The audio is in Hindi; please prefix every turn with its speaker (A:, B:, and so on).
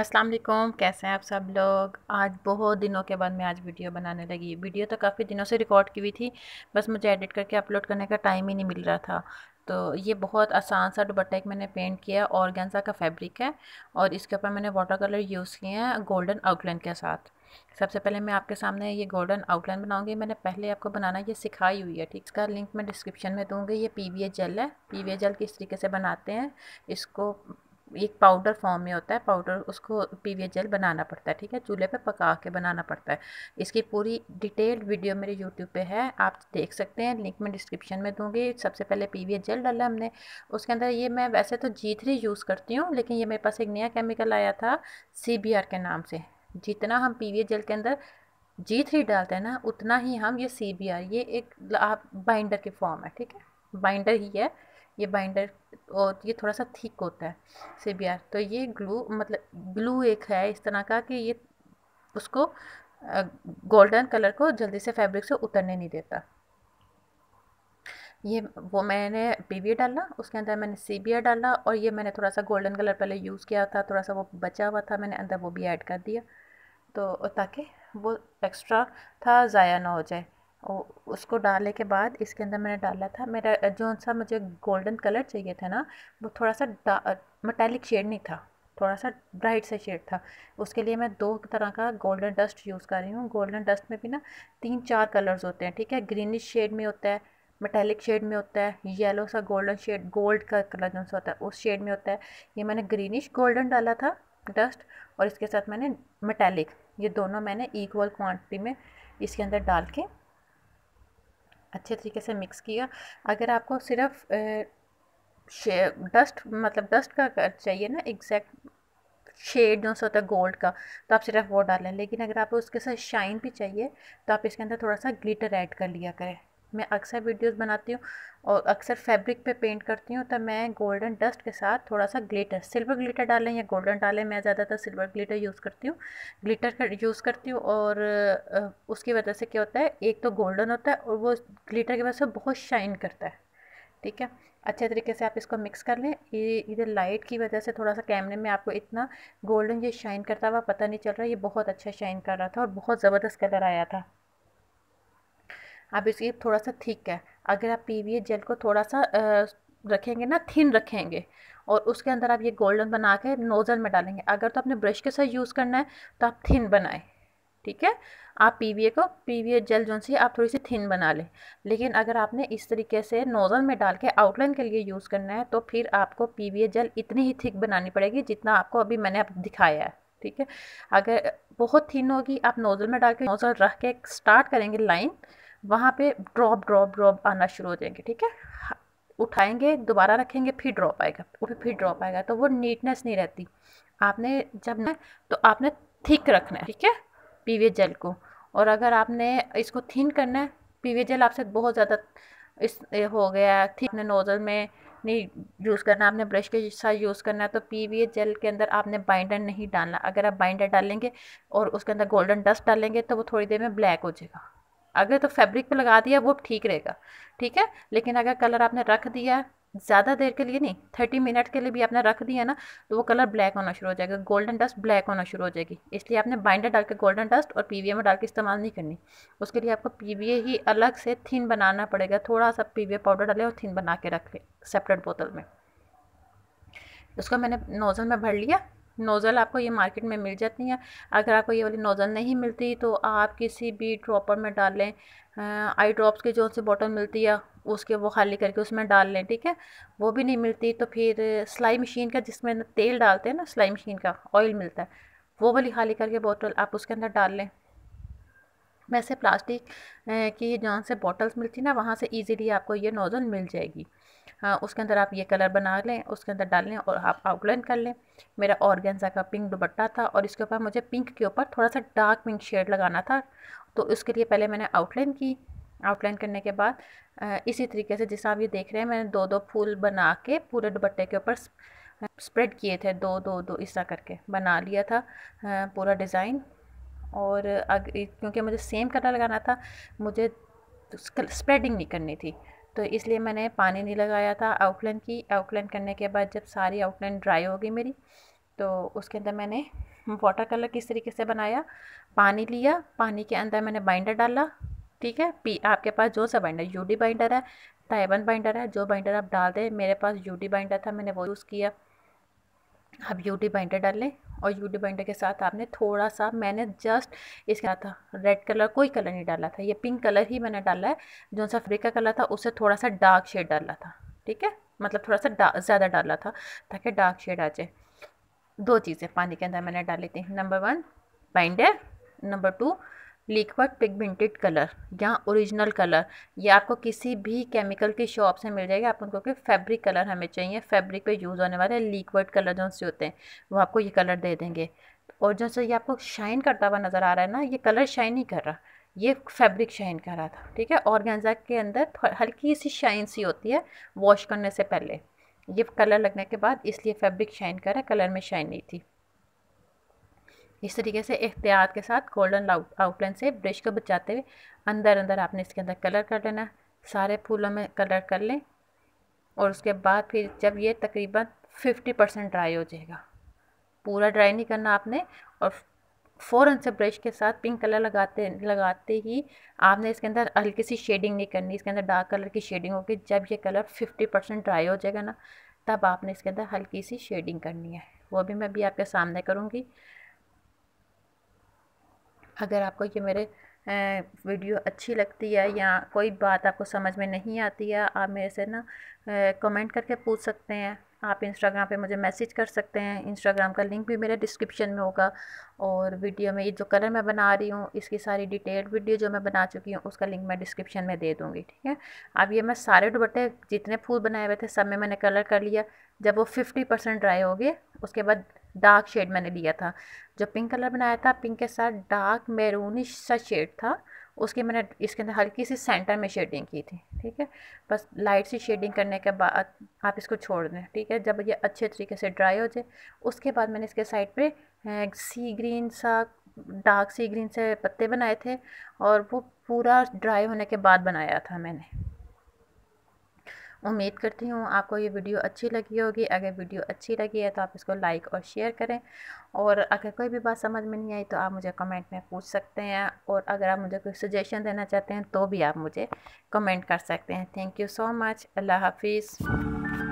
A: अस्सलाम वालेकुम कैसे हैं आप सब लोग आज बहुत दिनों के बाद मैं आज वीडियो बनाने लगी वीडियो तो काफ़ी दिनों से रिकॉर्ड की हुई थी बस मुझे एडिट करके अपलोड करने का टाइम ही नहीं मिल रहा था तो ये बहुत आसान सा दुपट्टा एक मैंने पेंट किया और गेंजा का फैब्रिक है और इसके ऊपर मैंने वाटर कलर यूज़ किए हैं गोल्डन आउटलाइन के साथ सबसे पहले मैं आपके सामने ये गोल्डन आउटलाइन बनाऊंगी मैंने पहले आपको बनाना ये सिखाई हुई है ठीक इसका लिंक मैं डिस्क्रिप्शन में दूंगी ये पी जेल है पी जेल किस तरीके से बनाते हैं इसको एक पाउडर फॉर्म में होता है पाउडर उसको पीवीए जेल बनाना पड़ता है ठीक है चूल्हे पे पका के बनाना पड़ता है इसकी पूरी डिटेल्ड वीडियो मेरे यूट्यूब पे है आप देख सकते हैं लिंक मैं डिस्क्रिप्शन में दूंगी सबसे पहले पीवीए जेल डाला हमने उसके अंदर ये मैं वैसे तो जी थ्री यूज़ करती हूँ लेकिन ये मेरे पास एक नया केमिकल आया था सी के नाम से जितना हम पी जेल के अंदर जी थ्री डालते हैं ना उतना ही हम ये सी ये एक आप बाइंडर की फॉर्म है ठीक है बाइंडर ही है ये बाइंडर और ये थोड़ा सा थिक होता है सी बी आर तो ये ग्लू मतलब ग्लू एक है इस तरह का कि ये उसको गोल्डन कलर को जल्दी से फैब्रिक से उतरने नहीं देता ये वो मैंने पी डाला उसके अंदर मैंने सी डाला और ये मैंने थोड़ा सा गोल्डन कलर पहले यूज़ किया था थोड़ा सा वो बचा हुआ था मैंने अंदर वो भी ऐड कर दिया तो ताकि वो एक्स्ट्रा था ज़ाया ना हो जाए और उसको डालने के बाद इसके अंदर मैंने डाला था मेरा जो सा मुझे गोल्डन कलर चाहिए था ना वो थोड़ा सा मटैलिक शेड नहीं था थोड़ा सा ब्राइट सा शेड था उसके लिए मैं दो तरह का गोल्डन डस्ट यूज़ कर रही हूँ गोल्डन डस्ट में भी ना तीन चार कलर्स होते हैं ठीक है ग्रीनिश शेड में होता है मेटेलिक शेड में होता है येलो सा गोल्डन शेड गोल्ड का कलर जो होता है उस शेड में होता है ये मैंने ग्रीनिश गोल्डन डाला था डस्ट और इसके साथ मैंने मेटेलिक ये दोनों मैंने इक्वल क्वान्टिटी में इसके अंदर डाल के अच्छे तरीके से मिक्स किया अगर आपको सिर्फ डस्ट मतलब डस्ट का चाहिए ना एग्जैक्ट शेड जो होता है गोल्ड का तो आप सिर्फ वो डालें लेकिन अगर आपको उसके साथ शाइन भी चाहिए तो आप इसके अंदर थोड़ा सा ग्लिटर ऐड कर लिया करें मैं अक्सर वीडियोस बनाती हूँ और अक्सर फैब्रिक पे पेंट करती हूँ तो मैं गोल्डन डस्ट के साथ थोड़ा सा ग्लिटर सिल्वर ग्लिटर डालें या गोल्डन डालें मैं ज़्यादातर सिल्वर ग्लिटर यूज़ करती हूँ ग्लिटर कर यूज़ करती हूँ और उसकी वजह से क्या होता है एक तो गोल्डन होता है और वो ग्लिटर की वजह से बहुत शाइन करता है ठीक है अच्छे तरीके से आप इसको मिक्स कर लें ये इधर लाइट की वजह से थोड़ा सा कैमरे में आपको इतना गोल्डन ये शाइन करता हुआ पता नहीं चल रहा ये बहुत अच्छा शाइन कर रहा था और बहुत ज़बरदस्त कलर आया था अब इसकी थोड़ा सा थिक है अगर आप पी जेल को थोड़ा सा रखेंगे ना थिन रखेंगे और उसके अंदर आप ये गोल्डन बना के नोज़ल में डालेंगे अगर तो आपने ब्रश के साथ यूज़ करना है तो आप थिन बनाएं ठीक है आप पी को पी जेल जो सी आप थोड़ी सी थिन बना लें लेकिन अगर आपने इस तरीके से नोज़ल में डाल के आउटलाइन के लिए यूज़ करना है तो फिर आपको पी जेल इतनी ही थिक बनानी पड़ेगी जितना आपको अभी मैंने आप दिखाया है ठीक है अगर बहुत थिन होगी आप नोज़ल में डाल के नोज़ल रख के स्टार्ट करेंगे लाइन वहाँ पे ड्रॉप ड्रॉप ड्रॉप आना शुरू हो जाएंगे ठीक है उठाएंगे दोबारा रखेंगे फिर ड्रॉप आएगा और फिर ड्रॉप आएगा तो वो नीटनेस नहीं रहती आपने जब ना तो आपने थिक रखना है ठीक है पीवे जेल को और अगर आपने इसको थिन करना है पीवे जेल आपसे बहुत ज़्यादा इस हो गया है अपने नोज़ल में नहीं यूज़ करना आपने ब्रश के साथ यूज़ करना है तो पी वी जेल के अंदर आपने बाइंडर नहीं डालना अगर आप बाइंडर डालेंगे और उसके अंदर गोल्डन डस्ट डालेंगे तो वो थोड़ी देर में ब्लैक हो जाएगा अगर तो फैब्रिक पे लगा दिया वो ठीक रहेगा ठीक है लेकिन अगर कलर आपने रख दिया ज़्यादा देर के लिए नहीं थर्टी मिनट के लिए भी आपने रख दिया ना तो वो कलर ब्लैक होना शुरू हो जाएगा गोल्डन डस्ट ब्लैक होना शुरू हो जाएगी इसलिए आपने बाइंडर डाल के गोल्डन डस्ट और पी में डाल के इस्तेमाल नहीं करनी उसके लिए आपको पी ही अलग से थिन बनाना पड़ेगा थोड़ा सा पी पाउडर डालें और थिन बना के रख लें सेपरेट बोतल में उसको मैंने नोज़ल में भर लिया नोज़ल आपको ये मार्केट में मिल जाती हैं अगर आपको ये वाली नोज़ल नहीं मिलती तो आप किसी भी ड्रॉपर में डाल लें आई ड्रॉप्स की जो उनसे बॉटल मिलती है उसके वो खाली करके उसमें डाल लें ठीक है वो भी नहीं मिलती तो फिर सिलाई मशीन का जिसमें तेल डालते हैं ना सिलाई मशीन का ऑयल मिलता है वो वाली खाली करके बॉटल आप उसके अंदर डाल लें वैसे प्लास्टिक की जहाँ से बॉटल्स मिलती ना वहाँ से इजीली आपको ये नोज़ल मिल जाएगी हाँ उसके अंदर आप ये कलर बना लें उसके अंदर डाल लें और आप आउटलाइन कर लें मेरा ऑर्गेन्जा का पिंक दुपट्टा था और इसके ऊपर मुझे पिंक के ऊपर थोड़ा सा डार्क पिंक शेड लगाना था तो उसके लिए पहले मैंने आउटलाइन की आउटलाइन करने के बाद इसी तरीके से जैसा आप ये देख रहे हैं मैंने दो दो फूल बना के पूरे दुपट्टे के ऊपर स्प्रेड किए थे दो दो दो इस तरह करके बना लिया था पूरा डिज़ाइन और अग क्योंकि मुझे सेम कलर लगाना था मुझे स्प्रेडिंग नहीं करनी थी तो इसलिए मैंने पानी नहीं लगाया था आउटलाइन की आउटलाइन करने के बाद जब सारी आउटलाइन ड्राई हो गई मेरी तो उसके अंदर मैंने वाटर कलर किस तरीके से बनाया पानी लिया पानी के अंदर मैंने बाइंडर डाला ठीक है पी आपके पास जो सा बाइंडर यूडी बाइंडर है टाइबन बाइंडर है जो बाइंडर आप डाल दें मेरे पास यूडी बाइंडर था मैंने वो यूज़ किया आप यूटी पॉइंटर डाल लें और यूटी पॉइंटर के साथ आपने थोड़ा सा मैंने जस्ट इसका था रेड कलर कोई कलर नहीं डाला था ये पिंक कलर ही मैंने डाला है जो सा फ्री का कलर था उससे थोड़ा सा डार्क शेड डाला था ठीक है मतलब थोड़ा सा ज़्यादा डाला था ताकि डार्क शेड आ जाए दो चीज़ें पानी के अंदर मैंने डाली थी number one binder number two liquid pigmented colour या ओरिजिनल कलर ये आपको किसी भी केमिकल की शॉप से मिल जाएगा आप उनको कि फैब्रिक कलर हमें चाहिए फैब्रिक पे यूज़ होने वाले लिक्विड कलर जो से होते हैं वो आपको ये कलर दे देंगे और जो ये आपको शाइन करता हुआ नज़र आ रहा है ना ये कलर शाइन नहीं कर रहा ये फैब्रिक शाइन कर रहा था ठीक है ऑर्गेन्जा के अंदर हल्की सी शाइन सी होती है वॉश करने से पहले ये कलर लगने के बाद इसलिए फैब्रिक शाइन कर रहा है कलर में शाइन नहीं थी इस तरीके से एहतियात के साथ गोल्डन आउटलाइन से ब्रश को बचाते हुए अंदर अंदर आपने इसके अंदर कलर कर लेना सारे फूलों में कलर कर लें और उसके बाद फिर जब ये तकरीबन फिफ्टी परसेंट ड्राई हो जाएगा पूरा ड्राई नहीं करना आपने और फ़ौरन से ब्रश के साथ पिंक कलर लगाते लगाते ही आपने इसके अंदर हल्की सी शेडिंग नहीं करनी इसके अंदर डार्क कलर की शेडिंग होगी जब ये कलर फिफ्टी परसेंट ड्राई हो जाएगा ना तब आपने इसके अंदर हल्की सी शेडिंग करनी है वो भी मैं अभी आपके सामने करूँगी अगर आपको ये मेरे वीडियो अच्छी लगती है या कोई बात आपको समझ में नहीं आती है आप मेरे से ना कमेंट करके पूछ सकते हैं आप इंस्टाग्राम पे मुझे मैसेज कर सकते हैं इंस्टाग्राम का लिंक भी मेरे डिस्क्रिप्शन में होगा और वीडियो में ये जो कलर मैं बना रही हूँ इसकी सारी डिटेल्ड वीडियो जो मैं बना चुकी हूँ उसका लिंक मैं डिस्क्रिप्शन में दे दूँगी ठीक है अब ये मैं सारे दुपट्टे जितने फूल बनाए हुए थे सब में मैंने कलर कर लिया जब वो फिफ्टी परसेंट ड्राई हो गए उसके बाद डार्क शेड मैंने लिया था जब पिंक कलर बनाया था पिंक के साथ डार्क मेरूनिश सा शेड था उसके मैंने इसके अंदर हल्की सी सेंटर में शेडिंग की थी ठीक है बस लाइट सी शेडिंग करने के बाद आप इसको छोड़ दें ठीक है जब ये अच्छे तरीके से ड्राई हो जाए उसके बाद मैंने इसके साइड पर सी ग्रीन सा डार्क सी ग्रीन से पत्ते बनाए थे और वो पूरा ड्राई होने के बाद बनाया था मैंने उम्मीद करती हूँ आपको ये वीडियो अच्छी लगी होगी अगर वीडियो अच्छी लगी है तो आप इसको लाइक और शेयर करें और अगर कोई भी बात समझ में नहीं आई तो आप मुझे कमेंट में पूछ सकते हैं और अगर आप मुझे कोई सजेशन देना चाहते हैं तो भी आप मुझे कमेंट कर सकते हैं थैंक यू सो मच अल्लाह हाफिज़